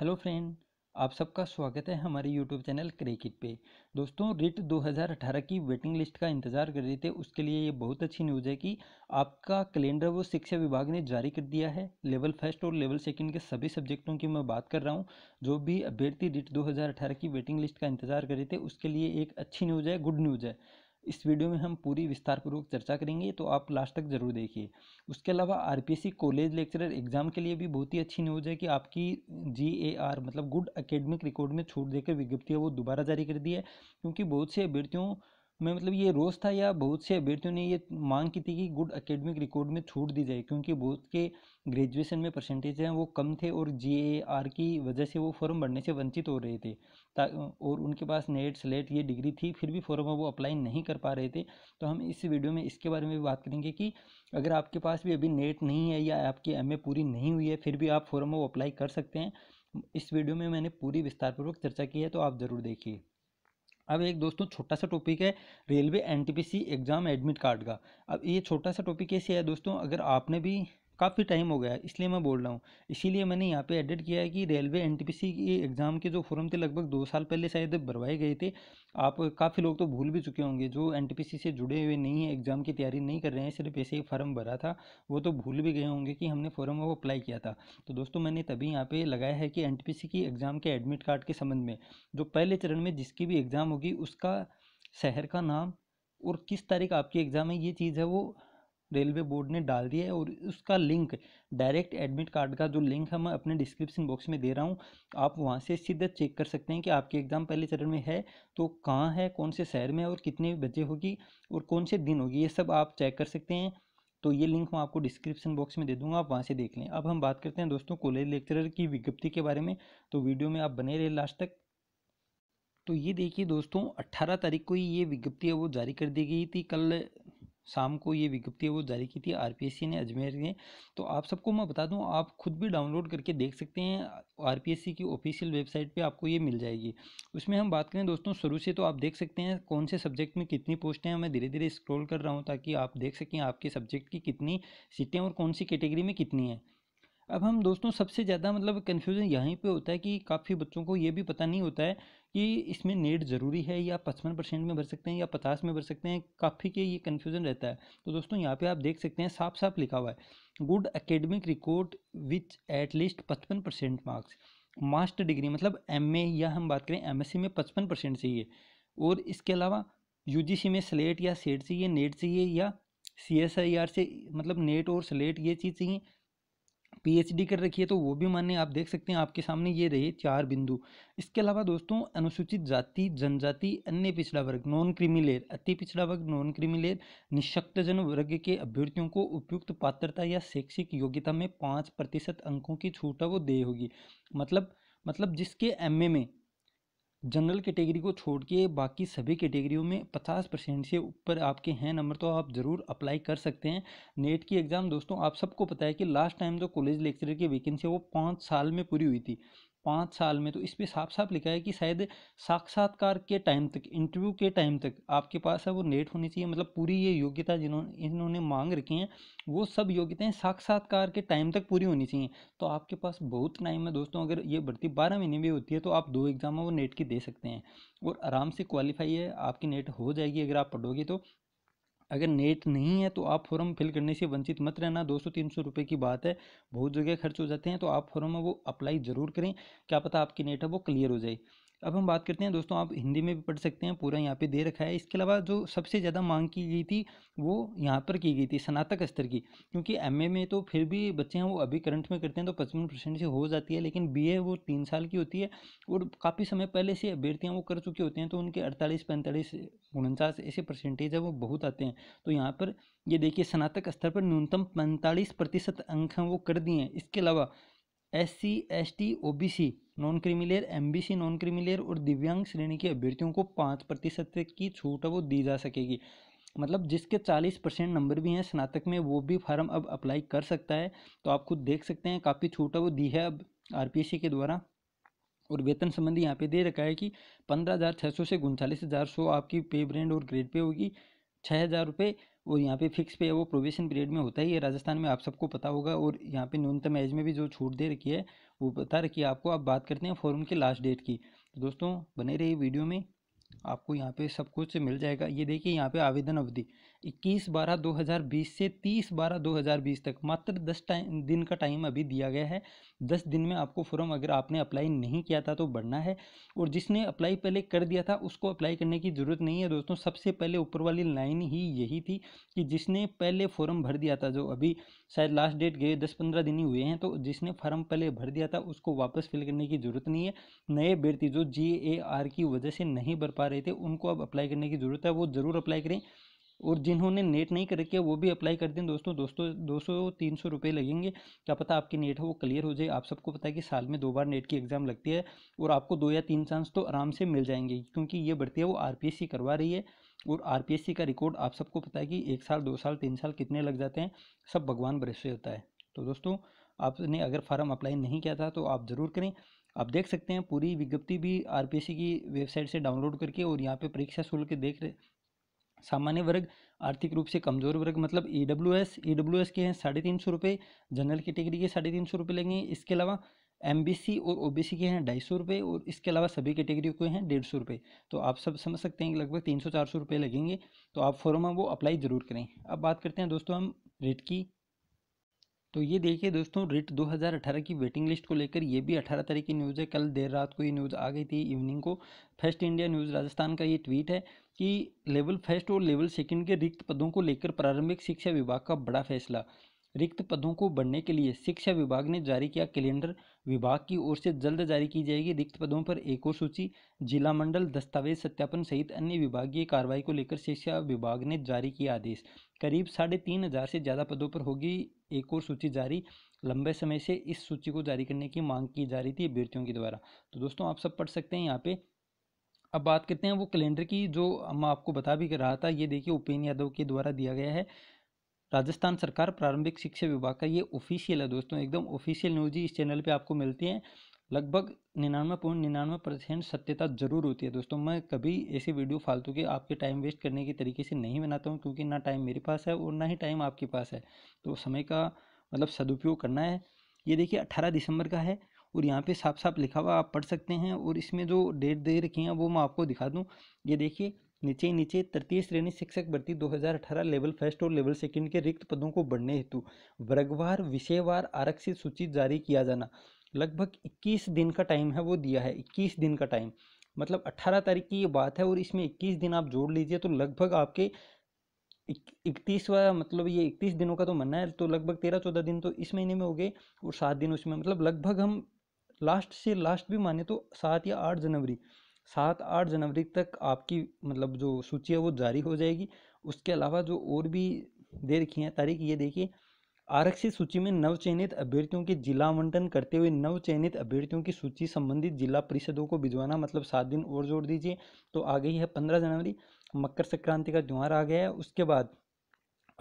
hello friend आप सबका स्वागत है हमारे यूट्यूब चैनल क्रिकेट पे दोस्तों रिट 2018 की वेटिंग लिस्ट का इंतज़ार कर रहे थे उसके लिए ये बहुत अच्छी न्यूज़ है कि आपका कैलेंडर वो शिक्षा विभाग ने जारी कर दिया है लेवल फर्स्ट और लेवल सेकंड के सभी सब्जेक्टों की मैं बात कर रहा हूँ जो भी अभ्यर्थी रिट दो की वेटिंग लिस्ट का इंतज़ार कर रहे थे उसके लिए एक अच्छी न्यूज़ है गुड न्यूज़ है इस वीडियो में हम पूरी विस्तारपूर्वक चर्चा करेंगे तो आप लास्ट तक जरूर देखिए उसके अलावा आर कॉलेज लेक्चरर एग्जाम के लिए भी बहुत ही अच्छी न्यूज़ है कि आपकी जी मतलब गुड अकेडमिक रिकॉर्ड में छूट देकर विज्ञप्ति है वो दोबारा जारी कर दी है क्योंकि बहुत से अभ्यर्थियों में मतलब ये रोष था या बहुत से अभ्यर्थियों ने ये मांग की थी कि गुड एकेडमिक रिकॉर्ड में छूट दी जाए क्योंकि बहुत के ग्रेजुएशन में परसेंटेज हैं वो कम थे और जी ए आर की वजह से वो फॉर्म भरने से वंचित हो रहे थे और उनके पास नेट स्लेट ये डिग्री थी फिर भी फॉर्म वो अप्लाई नहीं कर पा रहे थे तो हम इस वीडियो में इसके बारे में भी बात करेंगे कि अगर आपके पास भी अभी नेट नहीं है या आपकी एम पूरी नहीं हुई है फिर भी आप फॉर्म वो अप्लाई कर सकते हैं इस वीडियो में मैंने पूरी विस्तारपूर्वक चर्चा की है तो आप ज़रूर देखिए अब एक दोस्तों छोटा सा टॉपिक है railway NTPC exam admit card का अब ये छोटा सा टॉपिक कैसे है दोस्तों अगर आपने भी काफ़ी टाइम हो गया है इसलिए मैं बोल रहा हूँ इसीलिए मैंने यहाँ पे एडिट किया है कि रेलवे एन के एग्ज़ाम के जो फॉर्म थे लगभग दो साल पहले शायद भरवाए गए थे आप काफ़ी लोग तो भूल भी चुके होंगे जो एन से जुड़े हुए नहीं हैं एग्ज़ाम की तैयारी नहीं कर रहे हैं सिर्फ ऐसे ही फॉर्म भरा था वो तो भूल भी गए होंगे कि हमने फॉर्म वो अप्लाई किया था तो दोस्तों मैंने तभी यहाँ पर लगाया है कि एन की एग्ज़ाम के एडमिट कार्ड के संबंध में जो पहले चरण में जिसकी भी एग्ज़ाम होगी उसका शहर का नाम और किस तारीख आपकी एग्ज़ाम है ये चीज़ है वो रेलवे बोर्ड ने डाल दिया है और उसका लिंक डायरेक्ट एडमिट कार्ड का जो लिंक है मैं अपने डिस्क्रिप्शन बॉक्स में दे रहा हूँ आप वहाँ से सीधा चेक कर सकते हैं कि आपके एग्ज़ाम पहले चरण में है तो कहाँ है कौन से शहर में और कितने बजे होगी और कौन से दिन होगी ये सब आप चेक कर सकते हैं तो ये लिंक मैं आपको डिस्क्रिप्शन बॉक्स में दे दूंगा आप वहाँ से देख लें अब हम बात करते हैं दोस्तों कॉलेज लेक्चरर की विज्ञप्ति के बारे में तो वीडियो में आप बने रहे लास्ट तक तो ये देखिए दोस्तों 18 तारीख को ही ये विज्ञप्ति है वो जारी कर दी गई थी कल शाम को ये विज्ञप्ति वो जारी की थी आर ने अजमेर ने तो आप सबको मैं बता दूं आप खुद भी डाउनलोड करके देख सकते हैं आर की ऑफिशियल वेबसाइट पे आपको ये मिल जाएगी उसमें हम बात करें दोस्तों शुरू से तो आप देख सकते हैं कौन से सब्जेक्ट में कितनी पोस्टें हैं मैं धीरे धीरे स्क्रोल कर रहा हूँ ताकि आप देख सकें आपके सब्जेक्ट की कितनी सीटें और कौन सी कैटेगरी में कितनी है अब हम दोस्तों सबसे ज़्यादा मतलब कन्फ्यूज़न यहीं पे होता है कि काफ़ी बच्चों को ये भी पता नहीं होता है कि इसमें नेट ज़रूरी है या पचपन परसेंट में भर सकते हैं या पचास में भर सकते हैं काफ़ी के ये कन्फ्यूज़न रहता है तो दोस्तों यहाँ पे आप देख सकते हैं साफ साफ लिखा हुआ है good academic record which at least पचपन परसेंट मार्क्स मास्टर डिग्री मतलब एम या हम बात करें एम में पचपन परसेंट चाहिए और इसके अलावा यू में स्लेट या सेट चाहिए नेट चाहिए या सी एस आई आर से मतलब नेट और स्लेट ये चीज़ चाहिए पीएचडी कर रखी है तो वो भी मान्य आप देख सकते हैं आपके सामने ये रहे चार बिंदु इसके अलावा दोस्तों अनुसूचित जाति जनजाति अन्य पिछड़ा वर्ग नॉन क्रिमिलेयर अति पिछड़ा वर्ग नॉन क्रिमिलेयर निशक्तजन वर्ग के अभ्यर्थियों को उपयुक्त पात्रता या शैक्षिक योग्यता में पाँच प्रतिशत अंकों की छूट वो दे होगी मतलब मतलब जिसके एमए में जनरल कैटेगरी को छोड़ के बाकी सभी कैटेगरियों में 50 परसेंट से ऊपर आपके हैं नंबर तो आप ज़रूर अप्लाई कर सकते हैं नेट की एग्ज़ाम दोस्तों आप सबको पता है कि लास्ट टाइम जो कॉलेज लेक्चर की वैकेंसी है वो पाँच साल में पूरी हुई थी पाँच साल में तो इस पर साफ साफ लिखा है कि शायद साक्षात्कार के टाइम तक इंटरव्यू के टाइम तक आपके पास है वो नेट होनी चाहिए मतलब पूरी ये योग्यता जिन्होंने इन्होंने मांग रखी हैं वो सब योग्यताएं साक्षात्कार के टाइम तक पूरी होनी चाहिए तो आपके पास बहुत टाइम है दोस्तों अगर ये भर्ती बारह महीने में होती है तो आप दो एग्ज़ाम वो नेट की दे सकते हैं और आराम से क्वालिफाई है आपकी नेट हो जाएगी अगर आप पढ़ोगे तो अगर नेट नहीं है तो आप फॉर्म फिल करने से वंचित मत रहना दो सौ तीन सौ रुपये की बात है बहुत जगह खर्च हो जाते हैं तो आप फॉर्म वो अप्लाई ज़रूर करें क्या पता आपकी नेट है वो क्लियर हो जाए अब हम बात करते हैं दोस्तों आप हिंदी में भी पढ़ सकते हैं पूरा यहाँ पे दे रखा है इसके अलावा जो सबसे ज़्यादा मांग की गई थी वो यहाँ पर की गई थी स्नातक स्तर की क्योंकि एमए में तो फिर भी बच्चे हैं वो अभी करंट में करते हैं तो पचपन परसेंट से हो जाती है लेकिन बीए वो तीन साल की होती है और काफ़ी समय पहले से अभ्यर्थियाँ वो कर चुके होते हैं तो उनके अड़तालीस पैंतालीस उनचास ऐसे परसेंटेज है वो बहुत आते हैं तो यहाँ पर ये देखिए स्नातक स्तर पर न्यूनतम पैंतालीस प्रतिशत अंक हैं वो कर दिए हैं इसके अलावा S C S T O B C non M B MBC non creamy layer और दिव्यांग श्रेणी के अभ्यर्थियों को पाँच प्रतिशत की छूट वो दी जा सकेगी मतलब जिसके चालीस परसेंट नंबर भी हैं स्नातक में वो भी फार्म अब अप्लाई कर सकता है तो आप खुद देख सकते हैं काफ़ी छूट वो दी है अब सी के द्वारा और वेतन संबंधी यहाँ पे दे रखा है कि पंद्रह हज़ार छः सौ से उनचालीस हज़ार सौ आपकी पे ब्रेंड और ग्रेड पे होगी छः हज़ार रुपये और यहाँ पे फिक्स पे है वो प्रोविशन पीरियड में होता ही है राजस्थान में आप सबको पता होगा और यहाँ पे न्यूनतम एज में भी जो छूट दे रखी है वो बता रखी है आपको आप बात करते हैं फॉर्म के लास्ट डेट की तो दोस्तों बने रहिए वीडियो में आपको यहाँ पे सब कुछ मिल जाएगा ये देखिए यहाँ पे आवेदन अवधि इक्कीस बारह दो हज़ार बीस से तीस बारह दो हज़ार बीस तक मात्र दस टाइम दिन का टाइम अभी दिया गया है दस दिन में आपको फॉर्म अगर आपने अप्लाई नहीं किया था तो बढ़ना है और जिसने अप्लाई पहले कर दिया था उसको अप्लाई करने की ज़रूरत नहीं है दोस्तों सबसे पहले ऊपर वाली लाइन ही यही थी कि जिसने पहले फॉर्म भर दिया था जो अभी शायद लास्ट डेट गए दस पंद्रह दिन ही हुए हैं तो जिसने फॉर्म पहले भर दिया था उसको वापस फिल करने की ज़रूरत नहीं है नए अभ्यर्थी जो जी ए आर की वजह से नहीं भर पा रहे थे उनको अब अप्लाई करने की ज़रूरत है वो ज़रूर अप्लाई करें और जिन्होंने नेट नहीं कर वो भी अप्लाई कर दें दोस्तों दोस्तों दो सौ तीन सौ रुपये लगेंगे क्या पता आपकी नेट हो वो क्लियर हो जाए आप सबको पता है कि साल में दो बार नेट की एग्ज़ाम लगती है और आपको दो या तीन चांस तो आराम से मिल जाएंगे क्योंकि ये बढ़ती है वो आर करवा रही है और आर का रिकॉर्ड आप सबको पता है कि एक साल दो साल तीन साल कितने लग जाते हैं सब भगवान भरोसे होता है तो दोस्तों आपने अगर फार्म अप्लाई नहीं किया था तो आप ज़रूर करें आप देख सकते हैं पूरी विज्ञप्ति भी आरपीसी की वेबसाइट से डाउनलोड करके और यहाँ पे परीक्षा शुल्क देख सामान्य वर्ग आर्थिक रूप से कमजोर वर्ग मतलब E W S E W S के हैं साढ़े तीन सौ रुपये जनरल कैटेगरी के साढ़े तीन सौ रुपये लगेंगे इसके अलावा एम बी सी और ओ बी सी के हैं ढाई सौ रुपये और इसके अलावा सभी कैटेगरी के हैं डेढ़ सौ रुपये तो आप सब समझ सकते हैं कि लगभग तीन सौ चार सौ रुपये लगेंगे तो आप फॉर्म वो अप्लाई ज़रूर करें अब बात करते हैं दोस्तों हम रेट की तो ये देखिए दोस्तों रिट 2018 की वेटिंग लिस्ट को लेकर ये भी 18 तारीख की न्यूज़ है कल देर रात को ये न्यूज़ आ गई थी इवनिंग को फर्स्ट इंडिया न्यूज़ राजस्थान का ये ट्वीट है कि लेवल फर्स्ट और लेवल सेकंड के रिक्त पदों को लेकर प्रारंभिक शिक्षा विभाग का बड़ा फैसला रिक्त पदों को भरने के लिए शिक्षा विभाग ने जारी किया कैलेंडर विभाग की ओर से जल्द जारी की जाएगी रिक्त पदों पर एक और सूची जिला मंडल दस्तावेज सत्यापन सहित अन्य विभागीय कार्रवाई को लेकर शिक्षा विभाग ने जारी किया आदेश करीब साढ़े तीन हजार से ज़्यादा पदों पर होगी एक और सूची जारी लंबे समय से इस सूची को जारी करने की मांग की जा रही थी अभ्यर्थियों के द्वारा तो दोस्तों आप सब पढ़ सकते हैं यहाँ पे अब बात करते हैं वो कैलेंडर की जो मैं आपको बता भी रहा था ये देखिए उपेन यादव के द्वारा दिया गया है राजस्थान सरकार प्रारंभिक शिक्षा विभाग का ये ऑफिशियल है दोस्तों एकदम ऑफिशियल न्यूज ही इस चैनल पे आपको मिलती है लगभग निन्यानवे पॉइंट निन्यानवे परसेंट सत्यता जरूर होती है दोस्तों मैं कभी ऐसी वीडियो फालतू के आपके टाइम वेस्ट करने के तरीके से नहीं बनाता हूँ क्योंकि ना टाइम मेरे पास है और ना ही टाइम आपके पास है तो समय का मतलब सदुपयोग करना है ये देखिए अट्ठारह दिसंबर का है और यहाँ पे साफ साफ लिखा हुआ आप पढ़ सकते हैं और इसमें जो डेट दे रखी हैं वो मैं आपको दिखा दूँ ये देखिए नीचे नीचे तृतीय श्रेणी शिक्षक भर्ती 2018 लेवल फर्स्ट और लेवल सेकंड के रिक्त पदों को बढ़ने हेतु वर्गवार विषयवार आरक्षित सूची जारी किया जाना लगभग 21 दिन का टाइम है वो दिया है 21 दिन का टाइम मतलब 18 तारीख की ये बात है और इसमें 21 दिन आप जोड़ लीजिए तो लगभग आपके इकतीसवा मतलब ये इकतीस दिनों का तो मनना है तो लगभग तेरह चौदह दिन तो इस महीने में हो गए और सात दिन उसमें मतलब लगभग हम लास्ट से लास्ट भी माने तो सात या आठ जनवरी सात आठ जनवरी तक आपकी मतलब जो सूची है वो जारी हो जाएगी उसके अलावा जो और भी दे रखी हैं तारीख ये देखिए आरक्षित सूची में नवचयनित अभ्यर्थियों के जिला आवंटन करते हुए नवचयनित अभ्यर्थियों की सूची संबंधित जिला परिषदों को भिजवाना मतलब सात दिन और जोड़ दीजिए तो आ गई है पंद्रह जनवरी मकर संक्रांति का त्यौहार आ गया है उसके बाद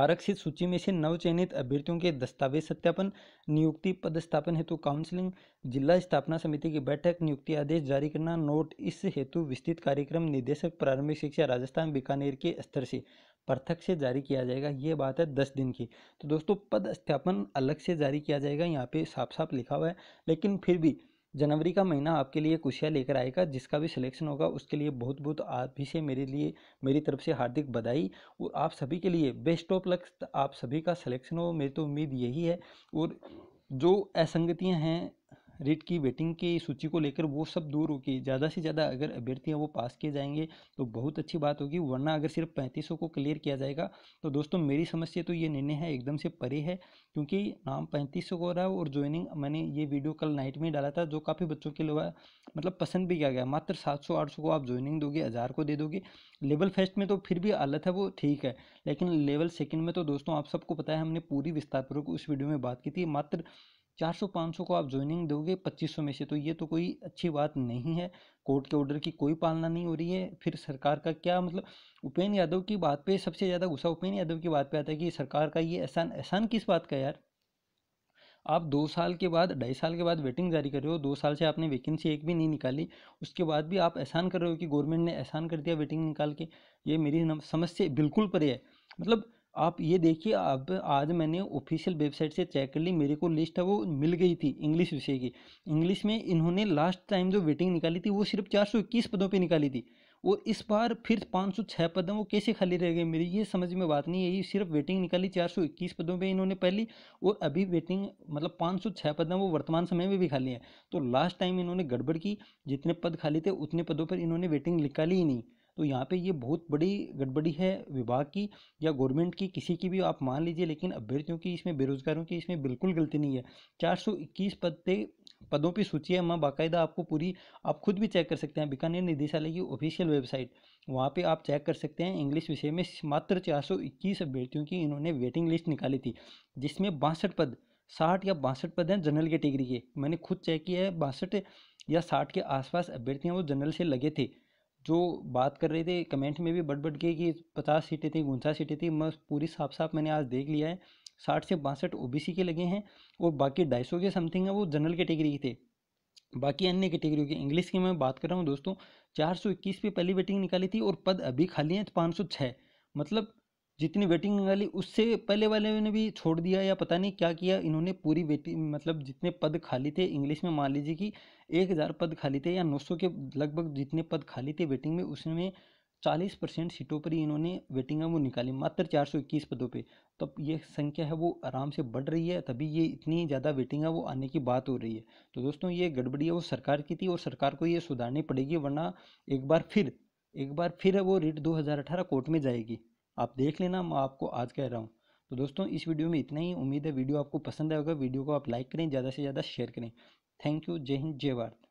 आरक्षित सूची में से नवचयनित अभ्यर्थियों के दस्तावेज सत्यापन नियुक्ति पदस्थापन हेतु काउंसलिंग जिला स्थापना समिति की बैठक नियुक्ति आदेश जारी करना नोट इस हेतु विस्तृत कार्यक्रम निदेशक प्रारंभिक शिक्षा राजस्थान बीकानेर के स्तर से पृथक से जारी किया जाएगा ये बात है दस दिन की तो दोस्तों स्थापन अलग से जारी किया जाएगा यहाँ पे साफ साफ लिखा हुआ है लेकिन फिर भी जनवरी का महीना आपके लिए खुशियाँ लेकर आएगा जिसका भी सिलेक्शन होगा उसके लिए बहुत बहुत आप ही से मेरे लिए मेरी तरफ से हार्दिक बधाई और आप सभी के लिए बेस्ट ऑफ लक आप सभी का सिलेक्शन हो मेरी तो उम्मीद यही है और जो असंगतियाँ हैं रेट की वेटिंग की सूची को लेकर वो सब दूर होगी ज़्यादा से ज़्यादा अगर अभ्यर्थी वो पास किए जाएंगे तो बहुत अच्छी बात होगी वरना अगर सिर्फ पैंतीस को क्लियर किया जाएगा तो दोस्तों मेरी समस्या तो ये निर्णय है एकदम से परे है क्योंकि नाम पैंतीस को हो रहा है और ज्वाइनिंग मैंने ये वीडियो कल नाइट में डाला था जो काफ़ी बच्चों के लिए मतलब पसंद भी किया गया मात्र सात सौ आठ सौ को आप ज्वाइनिंग दोगे हज़ार को दे दोगे लेवल फर्स्ट में तो फिर भी हालत है वो ठीक है लेकिन लेवल सेकेंड में तो दोस्तों आप सबको पता है हमने पूरी विस्तारपूर्वक उस वीडियो में बात की थी मात्र 400-500 को आप ज्वाइनिंग दोगे 2500 में से तो ये तो कोई अच्छी बात नहीं है कोर्ट के ऑर्डर की कोई पालना नहीं हो रही है फिर सरकार का क्या मतलब उपेन यादव की बात पे सबसे ज़्यादा गुस्सा उपेन यादव की बात पे आता है कि सरकार का ये एहसान एहसान किस बात का यार आप दो साल के बाद ढाई साल के बाद वेटिंग जारी कर रहे हो दो साल से आपने वैकेंसी एक भी नहीं निकाली उसके बाद भी आप एहसान कर रहे हो कि गवर्नमेंट ने एहसान कर दिया वेटिंग निकाल के ये मेरी समझ से बिल्कुल परे है मतलब आप ये देखिए आप आज मैंने ऑफिशियल वेबसाइट से चेक कर ली मेरे को लिस्ट है वो मिल गई थी इंग्लिश विषय की इंग्लिश में इन्होंने लास्ट टाइम जो वेटिंग निकाली थी वो सिर्फ चार सौ इक्कीस पदों पे निकाली थी और इस बार फिर पाँच सौ छः पद वो कैसे खाली रह गए मेरी ये समझ में बात नहीं है सिर्फ वेटिंग निकाली चार सौ इक्कीस पदों पे इन्होंने पहली और अभी वेटिंग मतलब पाँच सौ छः पद वो वर्तमान समय में भी खाली हैं तो लास्ट टाइम इन्होंने गड़बड़ की जितने पद खाली थे उतने पदों पर इन्होंने वेटिंग निकाली ही नहीं तो यहाँ पे ये बहुत बड़ी गड़बड़ी है विभाग की या गवर्नमेंट की किसी की भी आप मान लीजिए लेकिन अभ्यर्थियों की इसमें बेरोजगारों की इसमें बिल्कुल गलती नहीं है चार सौ इक्कीस पद पे पदों पर सूची है मैं बाकायदा आपको पूरी आप खुद भी चेक कर सकते हैं बीकानेर निदेशालय की ऑफिशियल वेबसाइट वहाँ पे आप चेक कर सकते हैं इंग्लिश विषय में मात्र 421 अभ्यर्थियों की इन्होंने वेटिंग लिस्ट निकाली थी जिसमें बासठ पद साठ या बासठ पद हैं जनरल कैटेगरी के मैंने खुद चेक किया है बासठ या साठ के आसपास अभ्यर्थियाँ वो जनरल से लगे थे जो बात कर रहे थे कमेंट में भी बट बट के कि पचास सीटें थी उनचास सीटें थी मैं पूरी साफ साफ मैंने आज देख लिया है साठ से बासठ ओबीसी के लगे हैं और बाकी ढाई सौ के समथिंग है वो जनरल कैटेगरी के थे बाकी अन्य कैटेगरी की इंग्लिश की मैं बात कर रहा हूँ दोस्तों चार सौ इक्कीस पे पहली बैटिंग निकाली थी और पद अभी खाली हैं पाँच सौ छः मतलब जितनी वेटिंग निकाली उससे पहले वाले ने भी छोड़ दिया या पता नहीं क्या किया इन्होंने पूरी वेटिंग मतलब जितने पद खाली थे इंग्लिश में मान लीजिए कि एक हज़ार पद खाली थे या नौ सौ के लगभग जितने पद खाली थे वेटिंग में उसमें चालीस परसेंट सीटों पर ही इन्होंने वेटिंग है वो निकाली मात्र चार सौ इक्कीस पदों पर तब ये संख्या है वो आराम से बढ़ रही है तभी ये इतनी ज़्यादा वेटिंग है वो आने की बात हो रही है तो दोस्तों ये गड़बड़ी है वो सरकार की थी और सरकार को ये सुधारनी पड़ेगी वरना एक बार फिर एक बार फिर वो रेट 2018 कोर्ट में जाएगी आप देख लेना मैं आपको आज कह रहा हूँ तो दोस्तों इस वीडियो में इतना ही उम्मीद है वीडियो आपको पसंद आएगा वीडियो को आप लाइक करें ज़्यादा से ज़्यादा शेयर करें थैंक यू जय हिंद जय भारत